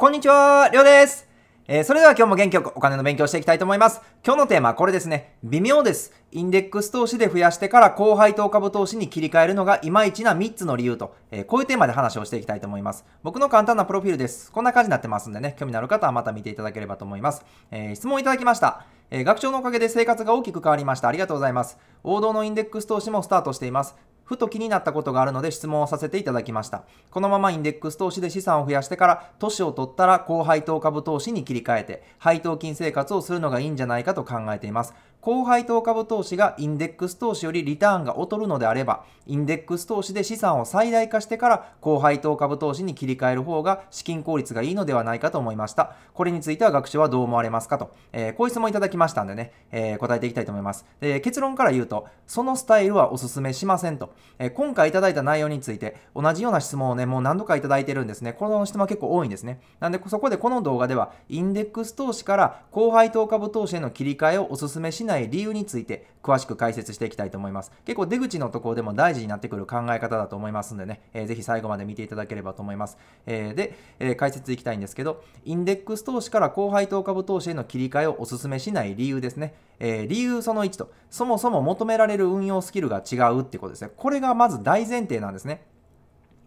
こんにちは、りょうです。えー、それでは今日も元気よくお金の勉強していきたいと思います。今日のテーマはこれですね。微妙です。インデックス投資で増やしてから高配当株投資に切り替えるのがいまいちな3つの理由と、えー、こういうテーマで話をしていきたいと思います。僕の簡単なプロフィールです。こんな感じになってますんでね、興味のある方はまた見ていただければと思います。えー、質問いただきました。えー、学長のおかげで生活が大きく変わりました。ありがとうございます。王道のインデックス投資もスタートしています。ふと気になったことがあるので質問をさせていただきました。このままインデックス投資で資産を増やしてから、年を取ったら高配当株投資に切り替えて、配当金生活をするのがいいんじゃないかと考えています。高配当株投資がインデックス投資よりリターンが劣るのであれば、インデックス投資で資産を最大化してから高配当株投資に切り替える方が資金効率がいいのではないかと思いました。これについては学習はどう思われますかと、えー、こういう質問いただきましたんでね、えー、答えていきたいと思います。で結論から言うと、そのスタイルはおすすめしませんと、えー、今回いただいた内容について同じような質問をね、もう何度かいただいてるんですね。この質問は結構多いんですね。なんでそこでこの動画では、インデックス投資から高配当株投資への切り替えをおすすめしないない理由について詳しく解説していきたいと思います。結構出口のところでも大事になってくる考え方だと思いますんでね、えー、ぜひ最後まで見ていただければと思います。えー、で、えー、解説いきたいんですけど、インデックス投資から高配当株投資への切り替えをお勧めしない理由ですね。えー、理由その1と、そもそも求められる運用スキルが違うってことですね。これがまず大前提なんですね。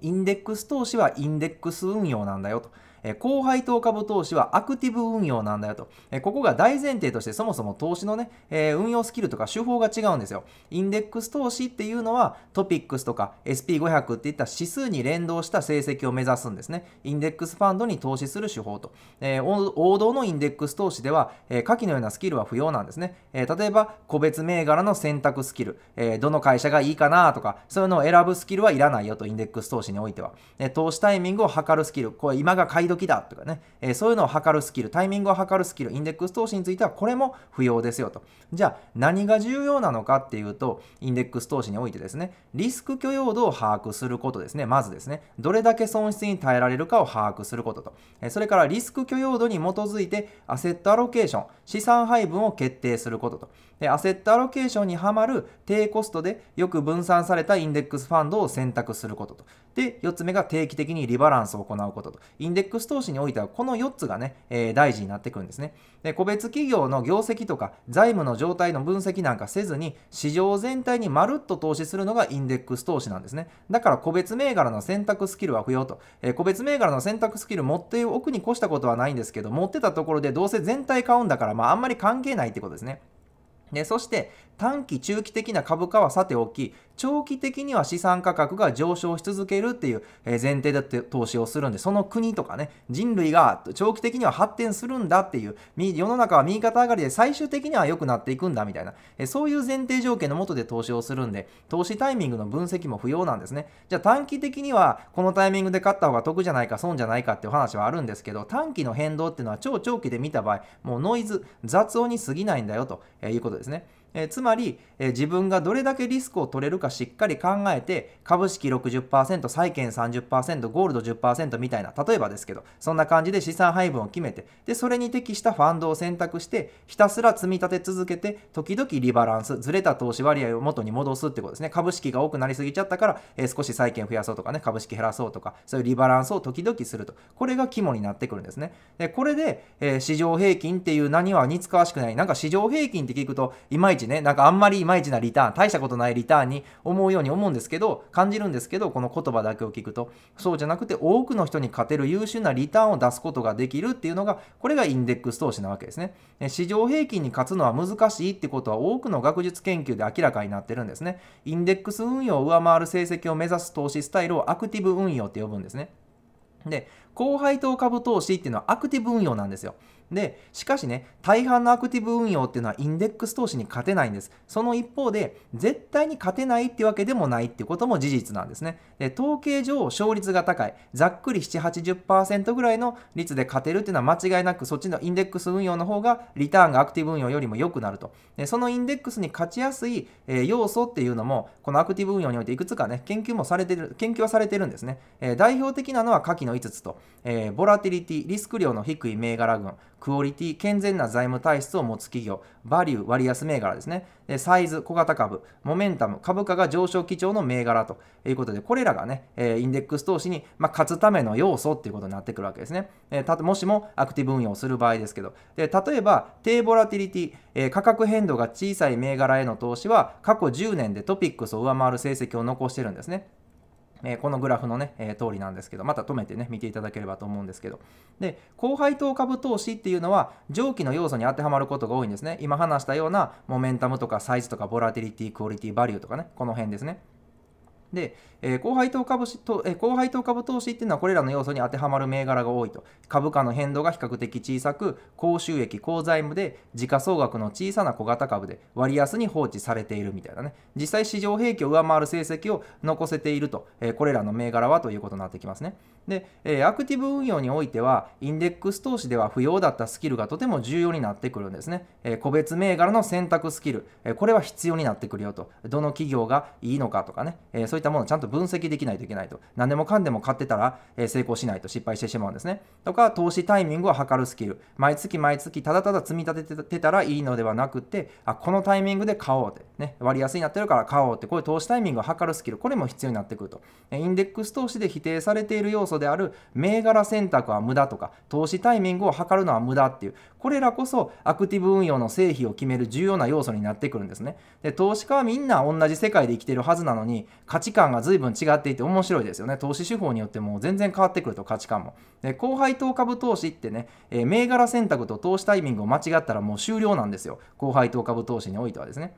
インデックス投資はインデックス運用なんだよと。え後輩株投資はアクティブ運用なんだよと、えここが大前提としてそもそも投資のね、え運用スキルとか手法が違うんですよ。インデックス投資っていうのはトピックスとか SP500 っていった指数に連動した成績を目指すんですね。インデックスファンドに投資する手法と。え王道のインデックス投資では、え下記のようなスキルは不要なんですね。え例えば、個別銘柄の選択スキル、えどの会社がいいかなとか、そういうのを選ぶスキルはいらないよと、インデックス投資においては。え投資タイミングを測るスキル、これ今が買い時だとかね、えー、そういうのを測るスキル、タイミングを測るスキル、インデックス投資についてはこれも不要ですよと。じゃあ何が重要なのかっていうと、インデックス投資においてですね、リスク許容度を把握することですね、まずですね、どれだけ損失に耐えられるかを把握することと、えー、それからリスク許容度に基づいてアセットアロケーション、資産配分を決定することと、でアセットアロケーションにはまる低コストでよく分散されたインデックスファンドを選択することと。で、4つ目が定期的にリバランスを行うことと。インデックス投資においては、この4つがね、えー、大事になってくるんですね。で、個別企業の業績とか財務の状態の分析なんかせずに、市場全体にまるっと投資するのがインデックス投資なんですね。だから、個別銘柄の選択スキルは不要と。えー、個別銘柄の選択スキル持っておくに越したことはないんですけど、持ってたところでどうせ全体買うんだから、まあ、あんまり関係ないってことですね。でそして短期中期的な株価はさておき長期的には資産価格が上昇し続けるっていう前提で投資をするんでその国とかね人類が長期的には発展するんだっていう世の中は右肩上がりで最終的には良くなっていくんだみたいなそういう前提条件のもとで投資をするんで投資タイミングの分析も不要なんですねじゃあ短期的にはこのタイミングで買った方が得じゃないか損じゃないかっていう話はあるんですけど短期の変動っていうのは超長期で見た場合もうノイズ雑音に過ぎないんだよということですね。えー、つまり、えー、自分がどれだけリスクを取れるかしっかり考えて、株式60%、債券30%、ゴールド10%みたいな、例えばですけど、そんな感じで資産配分を決めて、で、それに適したファンドを選択して、ひたすら積み立て続けて、時々リバランス、ずれた投資割合を元に戻すってことですね。株式が多くなりすぎちゃったから、えー、少し債券増やそうとかね、株式減らそうとか、そういうリバランスを時々すると。これが肝になってくるんですね。で、これで、え市場平均っていう何は似つかわしくない。なんか市場平均って聞くと、いまいちちね、なんかあんまりいまいちなリターン、大したことないリターンに思うように思うんですけど、感じるんですけど、この言葉だけを聞くと、そうじゃなくて多くの人に勝てる優秀なリターンを出すことができるっていうのが、これがインデックス投資なわけですね。市場平均に勝つのは難しいってことは多くの学術研究で明らかになってるんですね。インデックス運用を上回る成績を目指す投資スタイルをアクティブ運用って呼ぶんですね。で、高配当株投資っていうのはアクティブ運用なんですよ。で、しかしね、大半のアクティブ運用っていうのはインデックス投資に勝てないんです。その一方で、絶対に勝てないってわけでもないってことも事実なんですね。で、統計上、勝率が高い、ざっくり7、80%ぐらいの率で勝てるっていうのは間違いなく、そっちのインデックス運用の方が、リターンがアクティブ運用よりも良くなると。で、そのインデックスに勝ちやすい、えー、要素っていうのも、このアクティブ運用においていくつかね、研究もされてる、研究はされてるんですね。えー、代表的なのは、下記の5つと、えー、ボラティリティ、リスク量の低い銘柄群、クオリティ、健全な財務体質を持つ企業、バリュー、割安銘柄ですね、サイズ、小型株、モメンタム、株価が上昇基調の銘柄ということで、これらがね、インデックス投資に、ま勝つための要素っていうことになってくるわけですね。たもしもアクティブ運用をする場合ですけど、で例えば、低ボラティリティ、え価格変動が小さい銘柄への投資は、過去10年でトピックスを上回る成績を残してるんですね。えこのグラフのね、えー、通りなんですけど、また止めてね、見ていただければと思うんですけど。で、高配当株投資っていうのは、上記の要素に当てはまることが多いんですね。今話したような、モメンタムとかサイズとか、ボラティリティ、クオリティ、バリューとかね、この辺ですね。で、えー、高配当株と、えー、高配当株投資っていうのはこれらの要素に当てはまる銘柄が多いと。株価の変動が比較的小さく、高収益、高財務で、時価総額の小さな小型株で割安に放置されているみたいなね。実際市場平均を上回る成績を残せていると、えー、これらの銘柄はということになってきますね。で、えー、アクティブ運用においては、インデックス投資では不要だったスキルがとても重要になってくるんですね。えー、個別銘柄の選択スキル、えこれは必要になってくるよと。どの企業がいいのかとかね、えそういったったものをちゃんと分析できないといけないと。何でもかんでも買ってたら、え成功しないと失敗してしまうんですね。とか、投資タイミングを測るスキル。毎月毎月ただただ積み立ててたらいいのではなくて、あ、このタイミングで買おうって。ね、割安になってるから買おうって、こういう投資タイミングを測るスキル、これも必要になってくると。インデックス投資で否定されている要素である、銘柄選択は無駄とか、投資タイミングを測るのは無駄っていう、これらこそアクティブ運用の成否を決める重要な要素になってくるんですね。で、投資家はみんな同じ世界で生きてるはずなのに、価値値観が随分違っていて面白いですよね。投資手法によっても全然変わってくると価値観も。で、高配当株投資ってね、えー、銘柄選択と投資タイミングを間違ったらもう終了なんですよ。高配当株投資においてはですね。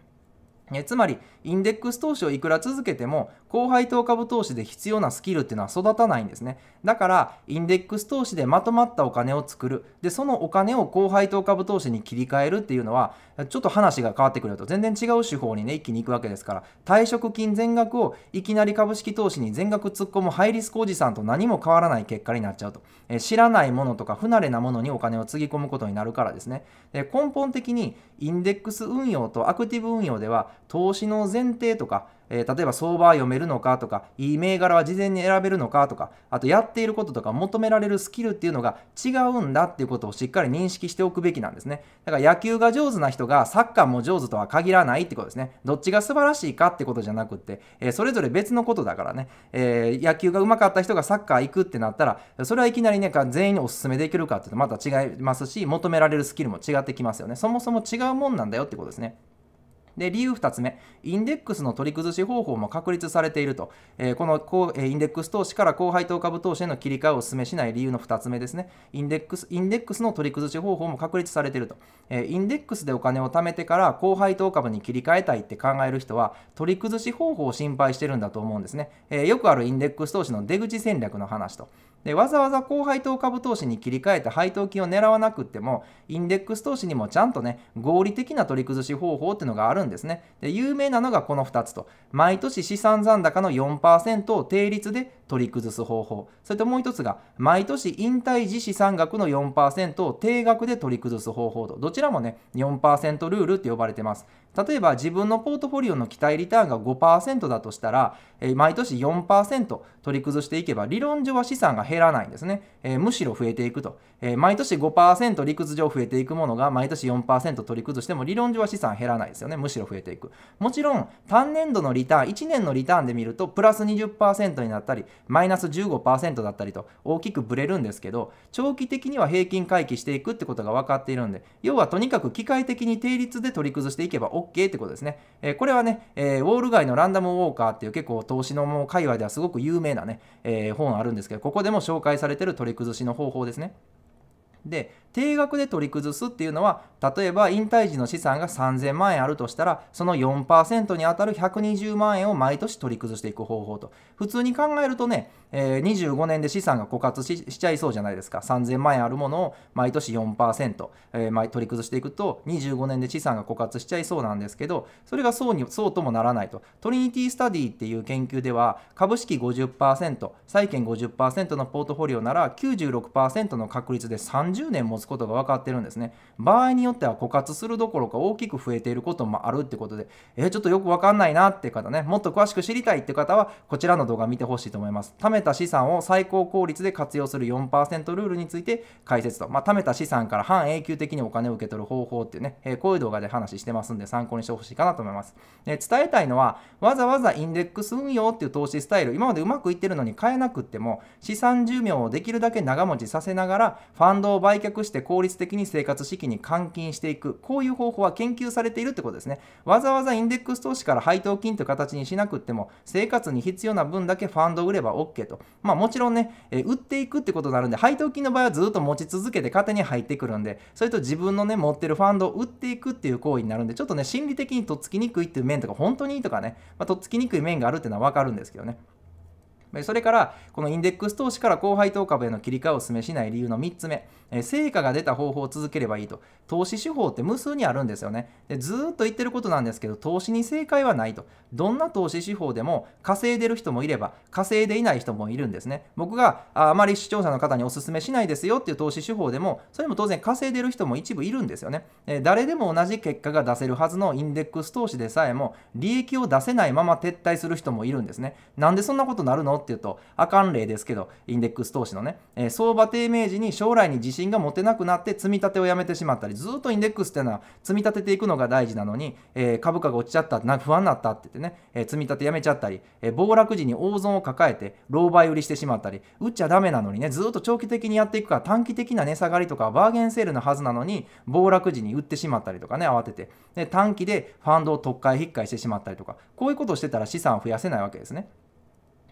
えつまり、インデックス投資をいくら続けても、後輩投株投資で必要なスキルっていうのは育たないんですね。だから、インデックス投資でまとまったお金を作る。で、そのお金を後輩投株投資に切り替えるっていうのは、ちょっと話が変わってくると、全然違う手法にね、一気に行くわけですから、退職金全額をいきなり株式投資に全額突っ込むハイリスクおじさんと何も変わらない結果になっちゃうと。え知らないものとか、不慣れなものにお金をつぎ込むことになるからですね。で根本的に、インデックス運用とアクティブ運用では、投資の前提とか、えー、例えば相場は読めるのかとか、いい銘柄は事前に選べるのかとか、あとやっていることとか求められるスキルっていうのが違うんだっていうことをしっかり認識しておくべきなんですね。だから野球が上手な人がサッカーも上手とは限らないってことですね。どっちが素晴らしいかってことじゃなくって、えー、それぞれ別のことだからね、えー、野球が上手かった人がサッカー行くってなったら、それはいきなりね、全員にお勧めできるかって言うとまた違いますし、求められるスキルも違ってきますよね。そもそも違うもんなんだよってことですね。で、理由2つ目、インデックスの取り崩し方法も確立されていると、えー、このこう、えインデックス投資から高配当株投資への切り替えをお勧めしない理由の2つ目ですね、インデックスインデックスの取り崩し方法も確立されていると、えー、インデックスでお金を貯めてから高配当株に切り替えたいって考える人は、取り崩し方法を心配してるんだと思うんですね。えー、よくあるインデックス投資の出口戦略の話と。でわざわざ高配当株投資に切り替えて配当金を狙わなくっても、インデックス投資にもちゃんとね、合理的な取り崩し方法っていうのがあるんんですね。で有名なのがこの2つと。毎年資産残高の4%を定率で取り崩す方法それともう一つが毎年引退自資産額の4%を定額で取り崩す方法とどちらもね4%ルールって呼ばれてます例えば自分のポートフォリオの期待リターンが5%だとしたら、えー、毎年4%取り崩していけば理論上は資産が減らないんですね、えー、むしろ増えていくと、えー、毎年5%理屈上増えていくものが毎年4%取り崩しても理論上は資産減らないですよねむしろ増えていくもちろん単年度のリターン1年のリターンで見るとプラス20%になったりマイナス15%だったりと大きくぶれるんですけど長期的には平均回帰していくってことが分かっているんで要はとにかく機械的に定率で取り崩していけば OK ってことですね、えー、これはね、えー、ウォール街のランダムウォーカーっていう結構投資のもう界隈ではすごく有名なね、えー、本あるんですけどここでも紹介されてる取り崩しの方法ですねで定額で取り崩すっていうのは例えば引退時の資産が3000万円あるとしたらその4%に当たる120万円を毎年取り崩していく方法と普通に考えるとね、えー、25年で資産が枯渇しちゃいそうじゃないですか3000万円あるものを毎年4%、えー、取り崩していくと25年で資産が枯渇しちゃいそうなんですけどそれがそうにそうともならないとトリニティスタディっていう研究では株式50%債券50%のポートフォリオなら96%の確率で30年持つことが分かってるんですね。場合によっては枯渇するどころか大きく増えていることもあるってことで、えー、ちょっとよく分かんないなって方ね、もっと詳しく知りたいって方は、こちらの動画見てほしいと思います。貯めた資産を最高効率で活用する4%ルールについて解説と、まあ、貯めた資産から半永久的にお金を受け取る方法っていうね、えー、こういう動画で話してますんで、参考にしてほしいかなと思います。で伝えたいのは、わざわざインデックス運用っていう投資スタイル、今までうまくいってるのに変えなくっても、資産寿命をできるだけ長持ちさせながら、ファンドを売却してして効率的に生活資金に換金していく、こういう方法は研究されているってことですね。わざわざインデックス投資から配当金という形にしなくっても、生活に必要な分だけファンドを売れば OK と。まあもちろんね、え売っていくってことになるんで、配当金の場合はずっと持ち続けて勝手に入ってくるんで、それと自分のね、持ってるファンドを売っていくっていう行為になるんで、ちょっとね、心理的にとっつきにくいっていう面とか、本当にいいとかね、まあ、とっつきにくい面があるっていうのはわかるんですけどね。それから、このインデックス投資から高配当株への切り替えをお勧めしない理由の3つ目。え成果が出た方法を続ければいいと。投資手法って無数にあるんですよね。でずっと言ってることなんですけど、投資に正解はないと。どんな投資手法でも稼いでる人もいれば、稼いでいない人もいるんですね。僕があまり視聴者の方にお勧めしないですよっていう投資手法でも、それも当然稼いでる人も一部いるんですよね。え誰でも同じ結果が出せるはずのインデックス投資でさえも、利益を出せないまま撤退する人もいるんですね。なんでそんなことなるのっていうと、あかん例ですけど、インデックス投資のね、え相場低迷時に将来に自信が持てなくなって積み立てをやめてしまったりずっとインデックスっていうのは積み立てていくのが大事なのに、えー、株価が落ちちゃったな不安になったって言ってね、えー、積み立てやめちゃったり、えー、暴落時に大損を抱えて狼狽売りしてしまったり売っちゃダメなのにねずっと長期的にやっていくから短期的な値下がりとかバーゲンセールのはずなのに暴落時に売ってしまったりとかね慌ててで短期でファンドを特会引っかいしてしまったりとかこういうことをしてたら資産を増やせないわけですね。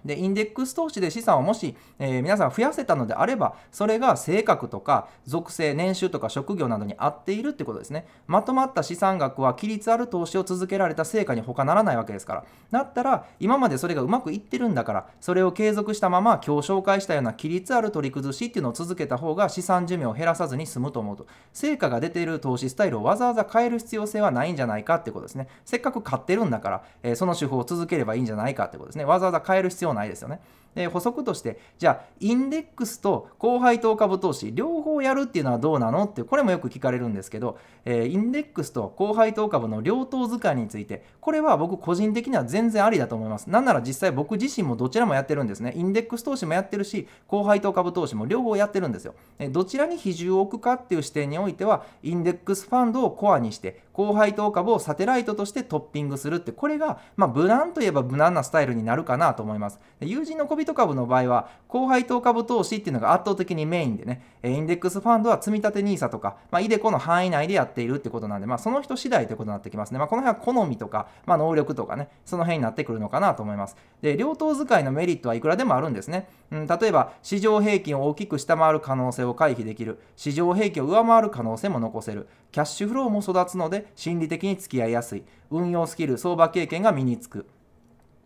で、インデックス投資で資産をもし、えー、皆さん増やせたのであれば、それが性格とか属性、年収とか職業などに合っているってことですね。まとまった資産額は規律ある投資を続けられた成果に他ならないわけですから。だったら、今までそれがうまくいってるんだから、それを継続したまま今日紹介したような規律ある取り崩しっていうのを続けた方が資産寿命を減らさずに済むと思うと。成果が出ている投資スタイルをわざわざ変える必要性はないんじゃないかってことですね。せっかく買ってるんだから、えー、その手法を続ければいいんじゃないかってことですね。わざわざ変える必要ないですよね。で補足として、じゃあ、インデックスと後輩等株投資、両方やるっていうのはどうなのってこれもよく聞かれるんですけど、えー、インデックスと高配当株の両党図鑑についてこれは僕個人的には全然ありだと思いますなんなら実際僕自身もどちらもやってるんですねインデックス投資もやってるし高配当株投資も両方やってるんですよ、えどちらに比重を置くかっていう視点においてはインデックスファンドをコアにして高配当株をサテライトとしてトッピングするってこれが、まあ、無難といえば無難なスタイルになるかなと思います友人の小人株の場合は高配当株投資っていうのが圧倒的にメインでねインデックススファンドは積立 NISA とか、まあ、イデコの範囲内でやっているってことなんで、まあ、その人次第ということになってきますね。まあ、この辺は好みとか、まあ、能力とかね、その辺になってくるのかなと思います。で、両党使いのメリットはいくらでもあるんですね。うん、例えば、市場平均を大きく下回る可能性を回避できる、市場平均を上回る可能性も残せる、キャッシュフローも育つので、心理的に付き合いやすい、運用スキル、相場経験が身につく。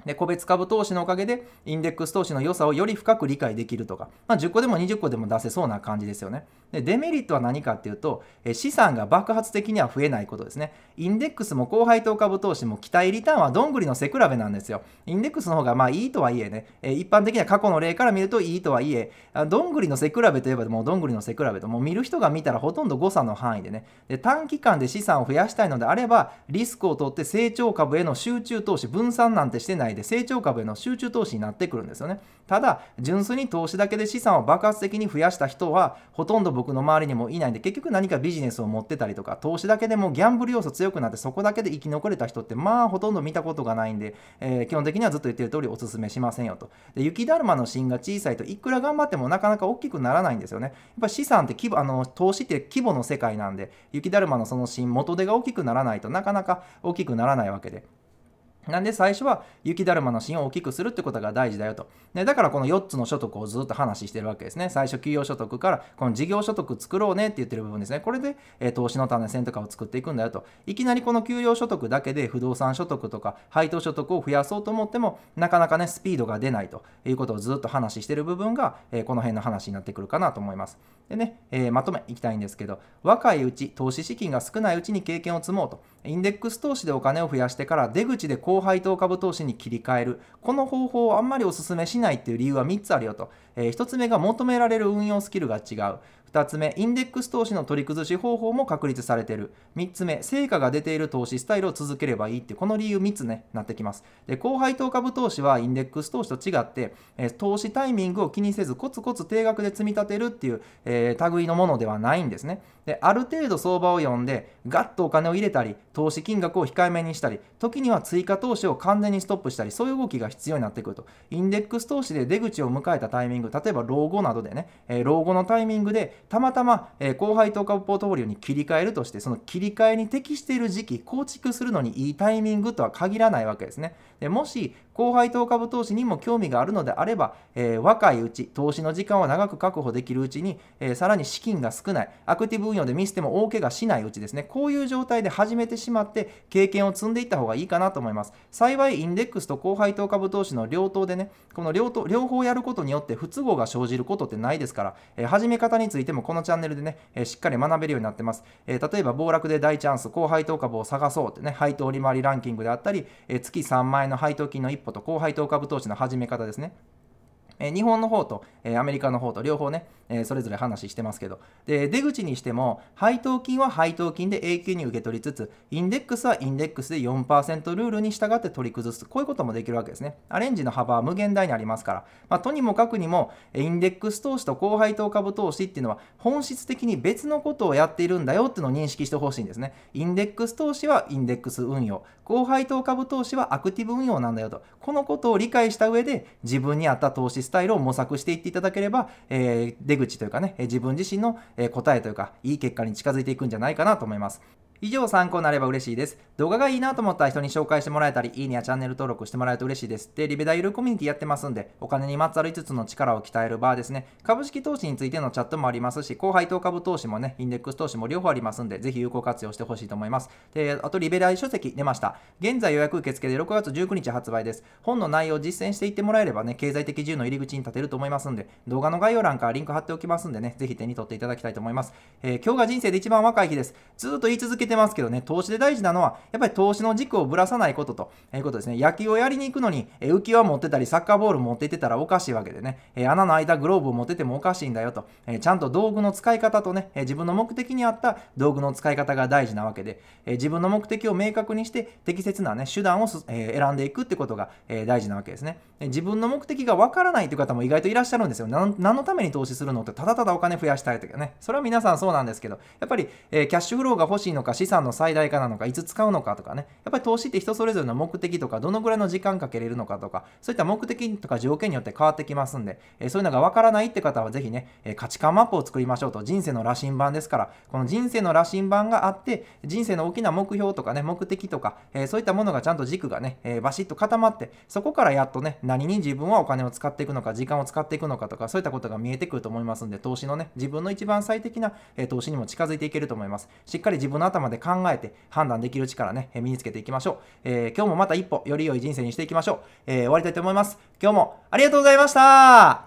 で個別株投資のおかげでインデックス投資の良さをより深く理解できるとか、まあ、10個でも20個でも出せそうな感じですよね。でデメリットは何かっていうとえ資産が爆発的には増えないことですね。インデックスも高配当株投資も期待リターンはどんぐりの背比べなんですよ。インデックスの方がまあいいとはいえねえ一般的には過去の例から見るといいとはいえどんぐりの背比べといえばもうどんぐりの背比べともう見る人が見たらほとんど誤差の範囲でねで短期間で資産を増やしたいのであればリスクを取って成長株への集中投資分散なんてしてない内で成長株への集中投資になってくるんですよね。ただ、純粋に投資だけで資産を爆発的に増やした人は、ほとんど僕の周りにもいないんで、結局何かビジネスを持ってたりとか、投資だけでもギャンブル要素強くなって、そこだけで生き残れた人って、まあ、ほとんど見たことがないんで、えー、基本的にはずっと言ってる通りおすすめしませんよと。で、雪だるまの芯が小さいといくら頑張ってもなかなか大きくならないんですよね。やっぱ資産って規模、あの、投資って規模の世界なんで、雪だるまのその芯、元手が大きくならないとなかなか大きくならないわけで。なんで最初は雪だるまの芯を大きくするってことが大事だよと。ね、だからこの4つの所得をずっと話してるわけですね。最初、給与所得からこの事業所得作ろうねって言ってる部分ですね。これで、えー、投資の種線とかを作っていくんだよと。いきなりこの給与所得だけで不動産所得とか配当所得を増やそうと思っても、なかなかね、スピードが出ないということをずっと話してる部分が、えー、この辺の話になってくるかなと思います。でね、えー、まとめいきたいんですけど、若いうち、投資資金が少ないうちに経験を積もうと、インデックス投資でお金を増やしてから出口で高配当株投資に切り替える、この方法をあんまりお勧めしないっていう理由は3つあるよと。えー、1つ目が求められる運用スキルが違う。2つ目、インデックス投資の取り崩し方法も確立されている。3つ目、成果が出ている投資スタイルを続ければいいって、この理由3つね、なってきます。で、高配当株投資はインデックス投資と違って、えー、投資タイミングを気にせずコツコツ定額で積み立てるっていう、えー、類のものではないんですね。で、ある程度相場を読んで、ガッとお金を入れたり、投資金額を控えめにしたり、時には追加投資を完全にストップしたり、そういう動きが必要になってくると。インデックス投資で出口を迎えたタイミング、例えば老後などでね、えー、老後のタイミングで、たまたま、えー、後輩投下ポートフォリオに切り替えるとして、その切り替えに適している時期、構築するのにいいタイミングとは限らないわけですね。でもし、後輩当株投資にも興味があるのであれば、えー、若いうち、投資の時間を長く確保できるうちに、えー、さらに資金が少ない、アクティブ運用で見せても大怪我しないうちですね、こういう状態で始めてしまって、経験を積んでいった方がいいかなと思います。幸い、インデックスと後輩当株投資の両党でね、この両党両方やることによって不都合が生じることってないですから、えー、始め方についてもこのチャンネルでね、えしっかり学べるようになってます。え例えば、暴落で大チャンス、後輩当株を探そうってね、配当利回りランキングであったり、え月3万円の配当金の一こと後配当株投資の始め方ですねえ日本の方と、えアメリカの方と両方ね、えそれぞれ話してますけどで出口にしても配当金は配当金で永久に受け取りつつインデックスはインデックスで4%ルールに従って取り崩すこういうこともできるわけですねアレンジの幅は無限大にありますから、まあ、とにもかくにもインデックス投資と高配当株投資っていうのは本質的に別のことをやっているんだよっていうのを認識してほしいんですねインデックス投資はインデックス運用高配当株投資はアクティブ運用なんだよとこのことを理解した上で自分に合った投資スタイルを模索していっていただければ、えー、出口というかね、自分自身の答えというか、いい結果に近づいていくんじゃないかなと思います。以上参考になれば嬉しいです。動画がいいなと思った人に紹介してもらえたり、いいねやチャンネル登録してもらえると嬉しいです。で、リベダイルコミュニティやってますんで、お金にまつわる5つの力を鍛えるバーですね。株式投資についてのチャットもありますし、後輩投株投資もね、インデックス投資も両方ありますんで、ぜひ有効活用してほしいと思います。で、あとリベダイ書籍出ました。現在予約受付で6月19日発売です。本の内容を実践していってもらえればね、経済的自由の入り口に立てると思いますんで、動画の概要欄からリンク貼っておきますんでね、ぜひ手に取っていただきたいと思います。えー、今日が人生で一番若い日です。ずっと言い続けてますけどね、投資で大事なのは、やっぱり投資の軸をぶらさないことということですね。野球をやりに行くのに、浮き輪持ってたり、サッカーボール持っててたらおかしいわけでね、穴の開いたグローブを持っててもおかしいんだよと、ちゃんと道具の使い方とね、自分の目的に合った道具の使い方が大事なわけで、自分の目的を明確にして、適切なね、手段を選んでいくってことが大事なわけですね。自分の目的がわからないという方も意外といらっしゃるんですよ。何のために投資するのって、ただただお金増やしたいとかね、それは皆さんそうなんですけど、やっぱり、キャッシュフローが欲しいのか、資産の最大化なのか、いつ使うのかとかね、やっぱり投資って人それぞれの目的とか、どのぐらいの時間かけれるのかとか、そういった目的とか条件によって変わってきますんで、えそういうのがわからないって方はぜひね、え価値観マップを作りましょうと、人生の羅針盤ですから、この人生の羅針盤があって、人生の大きな目標とかね、目的とか、えそういったものがちゃんと軸がね、えバシッと固まって、そこからやっとね、何に自分はお金を使っていくのか、時間を使っていくのかとか、そういったことが見えてくると思いますんで、投資のね、自分の一番最適な、え投資にも近づいていけると思います。しっかり自分の頭頭で考えて判断できる力ね、身につけていきましょう。えー、今日もまた一歩より良い人生にしていきましょう。えー、終わりたいと思います。今日もありがとうございました